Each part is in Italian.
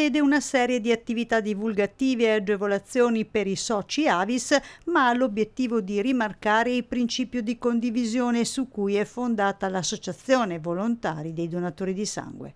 prevede una serie di attività divulgative e agevolazioni per i soci Avis, ma ha l'obiettivo di rimarcare il principio di condivisione su cui è fondata l'Associazione Volontari dei Donatori di Sangue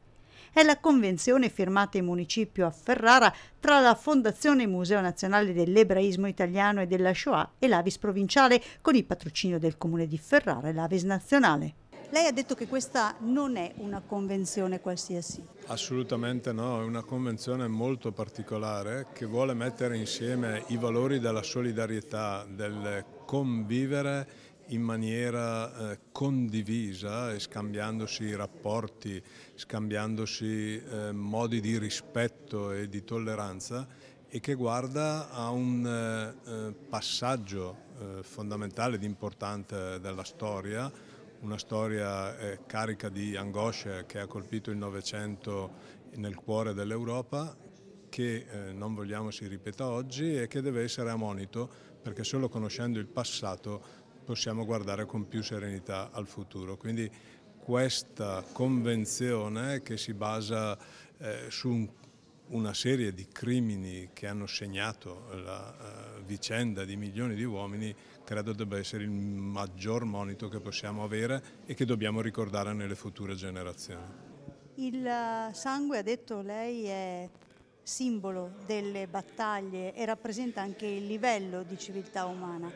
è la convenzione firmata in municipio a Ferrara tra la Fondazione Museo Nazionale dell'Ebraismo Italiano e della Shoah e l'Avis provinciale con il patrocinio del Comune di Ferrara e l'Avis nazionale. Lei ha detto che questa non è una convenzione qualsiasi. Assolutamente no, è una convenzione molto particolare che vuole mettere insieme i valori della solidarietà, del convivere in maniera eh, condivisa e scambiandosi rapporti, scambiandosi eh, modi di rispetto e di tolleranza e che guarda a un eh, eh passaggio eh, fondamentale ed importante della storia una storia eh, carica di angoscia che ha colpito il Novecento nel cuore dell'Europa che eh, non vogliamo si ripeta oggi e che deve essere a monito perché solo conoscendo il passato possiamo guardare con più serenità al futuro. Quindi questa convenzione che si basa eh, su un una serie di crimini che hanno segnato la eh, vicenda di milioni di uomini credo debba essere il maggior monito che possiamo avere e che dobbiamo ricordare nelle future generazioni. Il eh, sangue, ha detto lei, è simbolo delle battaglie e rappresenta anche il livello di civiltà umana.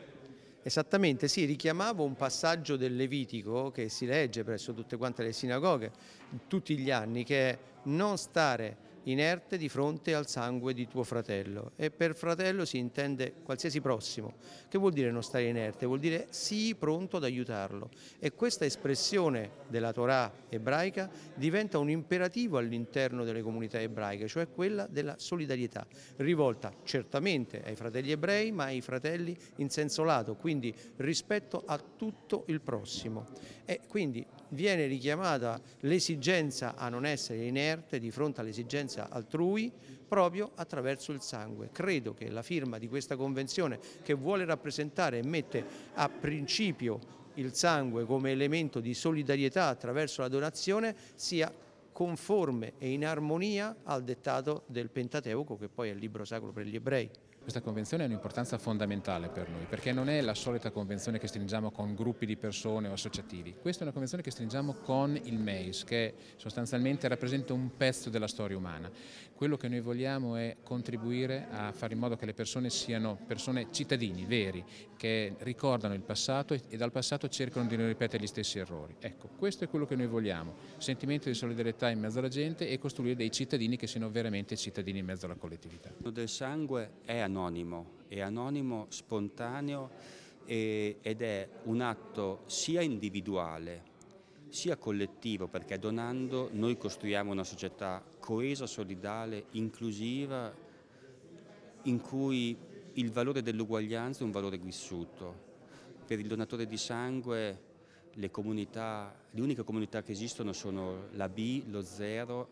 Esattamente, sì, richiamavo un passaggio del Levitico che si legge presso tutte quante le sinagoghe tutti gli anni, che è non stare inerte di fronte al sangue di tuo fratello e per fratello si intende qualsiasi prossimo, che vuol dire non stare inerte, vuol dire sii pronto ad aiutarlo e questa espressione della Torah ebraica diventa un imperativo all'interno delle comunità ebraiche, cioè quella della solidarietà, rivolta certamente ai fratelli ebrei ma ai fratelli in senso lato, quindi rispetto a tutto il prossimo. E quindi viene richiamata l'esigenza a non essere inerte di fronte all'esigenza violenza altrui proprio attraverso il sangue. Credo che la firma di questa convenzione che vuole rappresentare e mette a principio il sangue come elemento di solidarietà attraverso la donazione sia conforme e in armonia al dettato del Pentateuco che poi è il libro sacro per gli ebrei. Questa convenzione ha un'importanza fondamentale per noi perché non è la solita convenzione che stringiamo con gruppi di persone o associativi, questa è una convenzione che stringiamo con il MEIS che sostanzialmente rappresenta un pezzo della storia umana. Quello che noi vogliamo è contribuire a fare in modo che le persone siano persone cittadini veri che ricordano il passato e dal passato cercano di non ripetere gli stessi errori. Ecco, questo è quello che noi vogliamo, sentimento di solidarietà in mezzo alla gente e costruire dei cittadini che siano veramente cittadini in mezzo alla collettività. Il sangue è a anonimo, è anonimo, spontaneo e, ed è un atto sia individuale sia collettivo, perché donando noi costruiamo una società coesa, solidale, inclusiva, in cui il valore dell'uguaglianza è un valore vissuto. Per il donatore di sangue le comunità, le uniche comunità che esistono sono la B, lo zero,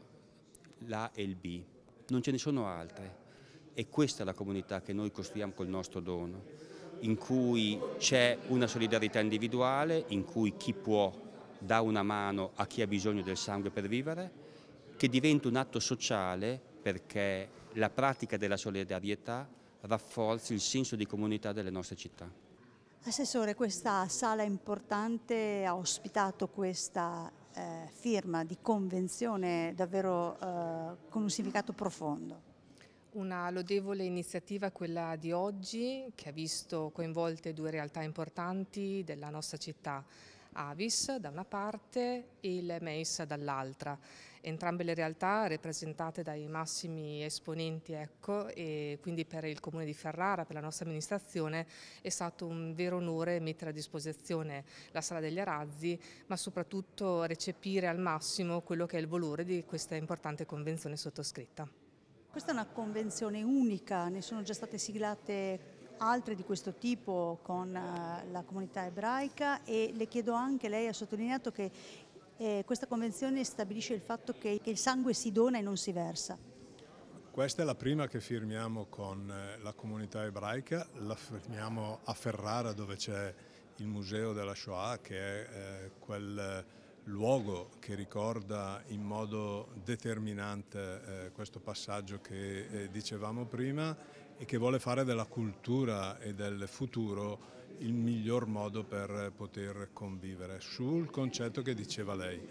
l'A e il B. Non ce ne sono altre. E questa è la comunità che noi costruiamo col nostro dono, in cui c'è una solidarietà individuale, in cui chi può dà una mano a chi ha bisogno del sangue per vivere, che diventa un atto sociale perché la pratica della solidarietà rafforzi il senso di comunità delle nostre città. Assessore, questa sala importante ha ospitato questa eh, firma di convenzione davvero eh, con un significato profondo. Una lodevole iniziativa quella di oggi che ha visto coinvolte due realtà importanti della nostra città, Avis da una parte e il MEIS dall'altra. Entrambe le realtà rappresentate dai massimi esponenti ecco, e quindi per il Comune di Ferrara, per la nostra amministrazione è stato un vero onore mettere a disposizione la Sala degli Arazzi ma soprattutto recepire al massimo quello che è il valore di questa importante convenzione sottoscritta. Questa è una convenzione unica, ne sono già state siglate altre di questo tipo con eh, la comunità ebraica e le chiedo anche, lei ha sottolineato che eh, questa convenzione stabilisce il fatto che, che il sangue si dona e non si versa. Questa è la prima che firmiamo con eh, la comunità ebraica, la firmiamo a Ferrara dove c'è il museo della Shoah che è eh, quel luogo che ricorda in modo determinante eh, questo passaggio che eh, dicevamo prima e che vuole fare della cultura e del futuro il miglior modo per poter convivere sul concetto che diceva lei,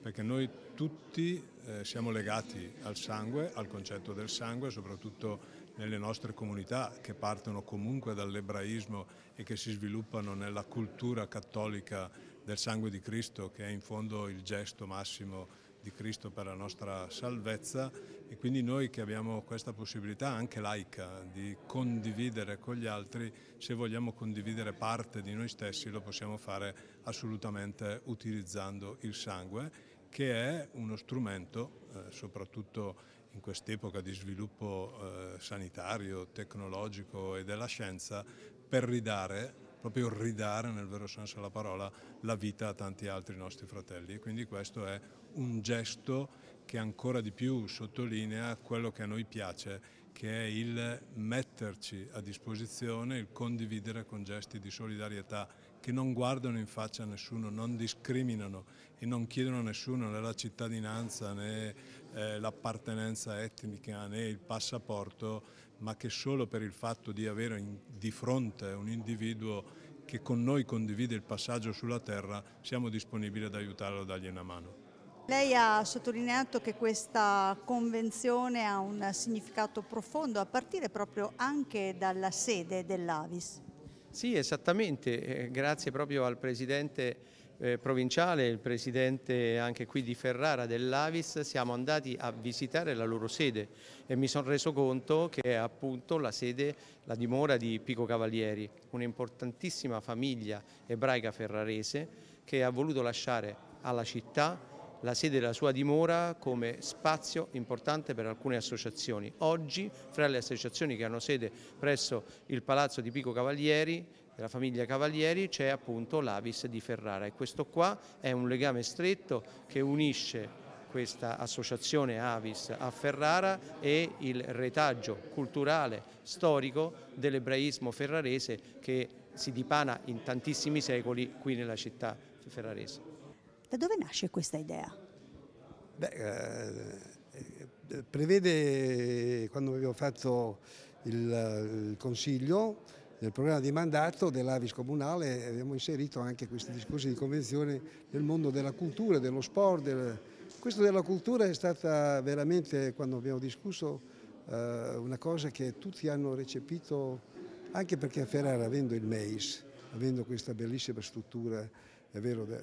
perché noi tutti eh, siamo legati al sangue, al concetto del sangue, soprattutto nelle nostre comunità che partono comunque dall'ebraismo e che si sviluppano nella cultura cattolica del sangue di Cristo che è in fondo il gesto massimo di Cristo per la nostra salvezza e quindi noi che abbiamo questa possibilità anche laica di condividere con gli altri, se vogliamo condividere parte di noi stessi lo possiamo fare assolutamente utilizzando il sangue che è uno strumento, eh, soprattutto in quest'epoca di sviluppo eh, sanitario, tecnologico e della scienza, per ridare proprio ridare nel vero senso della parola la vita a tanti altri nostri fratelli e quindi questo è un gesto che ancora di più sottolinea quello che a noi piace che è il metterci a disposizione, il condividere con gesti di solidarietà che non guardano in faccia a nessuno, non discriminano e non chiedono a nessuno né la cittadinanza né eh, l'appartenenza etnica né il passaporto ma che solo per il fatto di avere in, di fronte un individuo che con noi condivide il passaggio sulla terra, siamo disponibili ad aiutarlo a dargli una mano. Lei ha sottolineato che questa convenzione ha un significato profondo a partire proprio anche dalla sede dell'Avis. Sì, esattamente, eh, grazie proprio al Presidente eh, provinciale, il presidente anche qui di Ferrara dell'Avis, siamo andati a visitare la loro sede e mi sono reso conto che è appunto la sede, la dimora di Pico Cavalieri, un'importantissima famiglia ebraica ferrarese che ha voluto lasciare alla città la sede della sua dimora come spazio importante per alcune associazioni. Oggi fra le associazioni che hanno sede presso il Palazzo di Pico Cavalieri della famiglia Cavalieri c'è appunto l'Avis di Ferrara e questo qua è un legame stretto che unisce questa associazione Avis a Ferrara e il retaggio culturale storico dell'ebraismo ferrarese che si dipana in tantissimi secoli qui nella città ferrarese. Da dove nasce questa idea? Beh, eh, eh prevede, quando avevo fatto il, il consiglio, nel programma di mandato dell'Avis Comunale abbiamo inserito anche questi discorsi di convenzione nel mondo della cultura, dello sport. Del... Questo della cultura è stata veramente, quando abbiamo discusso, eh, una cosa che tutti hanno recepito, anche perché a Ferrara, avendo il MEIS, avendo questa bellissima struttura, è vero, è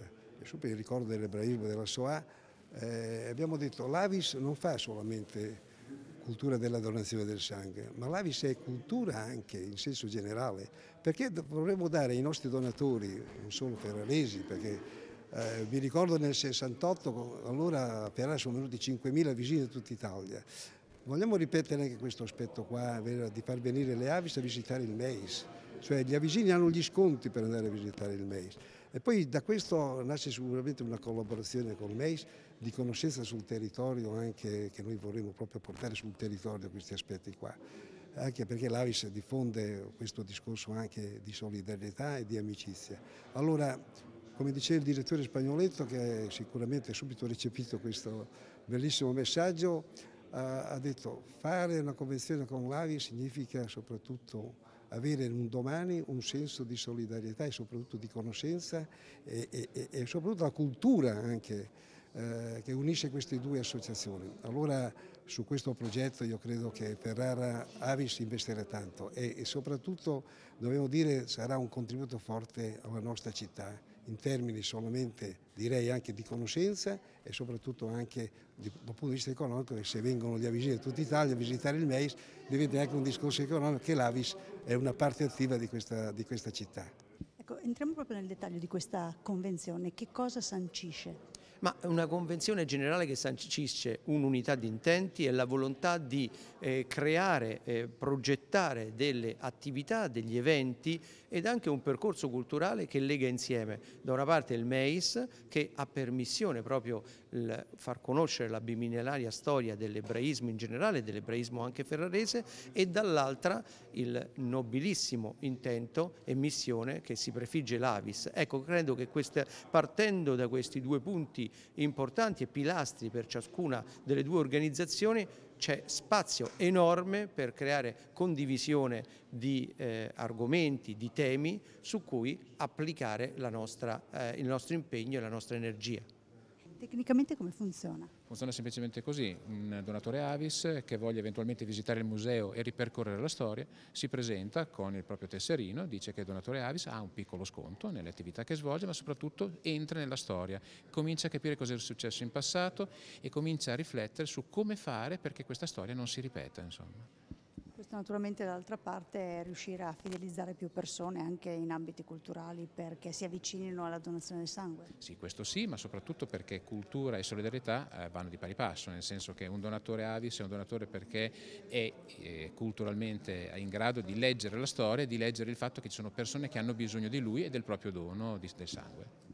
per il ricordo dell'ebraismo della SOA, eh, abbiamo detto l'Avis non fa solamente cultura della donazione del sangue, ma l'Avis è cultura anche in senso generale, perché vorremmo dare ai nostri donatori, non solo ferraresi, perché eh, mi ricordo nel 68, allora a Ferrara sono venuti 5.000 vicini da tutta Italia, Vogliamo ripetere anche questo aspetto qua, di far venire le avis a visitare il MEIS, cioè gli avicini hanno gli sconti per andare a visitare il MEIS. E poi da questo nasce sicuramente una collaborazione con MEIS di conoscenza sul territorio anche che noi vorremmo proprio portare sul territorio questi aspetti qua anche perché l'AVIS diffonde questo discorso anche di solidarietà e di amicizia. Allora, come diceva il direttore Spagnoletto, che sicuramente ha subito recepito questo bellissimo messaggio, ha detto fare una convenzione con l'AVIS significa soprattutto avere un domani un senso di solidarietà e soprattutto di conoscenza e, e, e soprattutto la cultura anche eh, che unisce queste due associazioni. Allora su questo progetto io credo che Ferrara Avis investirà tanto e, e soprattutto dobbiamo dire sarà un contributo forte alla nostra città in termini solamente direi anche di conoscenza e soprattutto anche dal punto di vista economico che se vengono gli avvisi da tutta Italia a visitare il MEIS diventa anche un discorso economico che l'Avis è una parte attiva di questa, di questa città. Ecco, entriamo proprio nel dettaglio di questa convenzione, che cosa sancisce? ma una convenzione generale che sancisce un'unità di intenti e la volontà di eh, creare, eh, progettare delle attività, degli eventi ed anche un percorso culturale che lega insieme da una parte il MEIS che ha permissione proprio far conoscere la biminellaria storia dell'ebraismo in generale dell'ebraismo anche ferrarese e dall'altra il nobilissimo intento e missione che si prefigge l'Avis. Ecco, credo che queste, partendo da questi due punti importanti e pilastri per ciascuna delle due organizzazioni c'è spazio enorme per creare condivisione di eh, argomenti, di temi su cui applicare nostra, eh, il nostro impegno e la nostra energia. Tecnicamente come funziona? Funziona semplicemente così, un donatore Avis che voglia eventualmente visitare il museo e ripercorrere la storia si presenta con il proprio tesserino, dice che il donatore Avis ha un piccolo sconto nelle attività che svolge ma soprattutto entra nella storia, comincia a capire cosa è successo in passato e comincia a riflettere su come fare perché questa storia non si ripeta. Insomma. Naturalmente dall'altra parte è riuscire a fidelizzare più persone anche in ambiti culturali perché si avvicinino alla donazione del sangue. Sì, questo sì, ma soprattutto perché cultura e solidarietà eh, vanno di pari passo, nel senso che un donatore Avis è un donatore perché è eh, culturalmente in grado di leggere la storia e di leggere il fatto che ci sono persone che hanno bisogno di lui e del proprio dono del sangue.